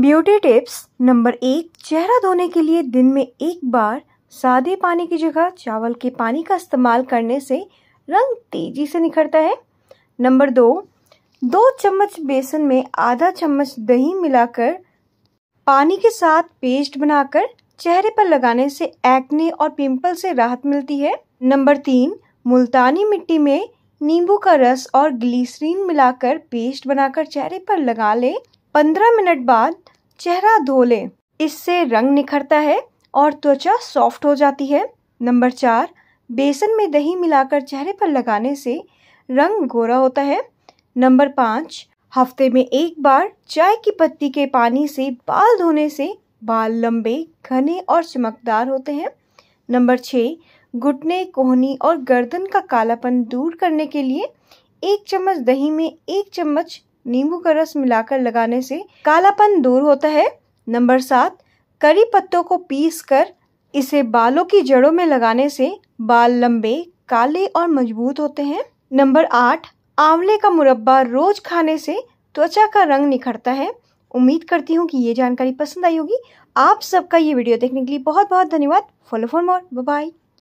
beauty tips number एक चेहरा धोने के लिए दिन में एक बार सादे पानी की जगह चावल के पानी का इस्तेमाल करने से रंग तेजी से निखरता है नंबर दो दो चम्मच बेसन में आधा चम्मच दही मिलाकर पानी के साथ पेस्ट बनाकर चेहरे पर लगाने से एक्ने और पिंपल से राहत मिलती है नंबर तीन मुल्तानी मिट्टी में नींबू का रस और ग्लीसरीन मिलाकर पेस्ट बनाकर चेहरे पर लगा लें पंद्रह मिनट बाद चेहरा धो लें इससे रंग निखरता है और त्वचा सॉफ्ट हो जाती है नंबर चार बेसन में दही मिलाकर चेहरे पर लगाने से रंग गोरा होता है नंबर पाँच हफ्ते में एक बार चाय की पत्ती के पानी से बाल धोने से बाल लंबे घने और चमकदार होते हैं नंबर छः घुटने कोहनी और गर्दन का कालापन दूर करने के लिए एक चम्मच दही में एक चम्मच नींबू का रस मिलाकर लगाने से कालापन दूर होता है नंबर सात करी पत्तों को पीस कर इसे बालों की जड़ों में लगाने से बाल लंबे काले और मजबूत होते हैं नंबर आठ आंवले का मुरब्बा रोज खाने से त्वचा का रंग निखरता है उम्मीद करती हूँ कि ये जानकारी पसंद आई होगी आप सबका ये वीडियो देखने के लिए बहुत बहुत धन्यवाद फॉलो फॉर मोर बाय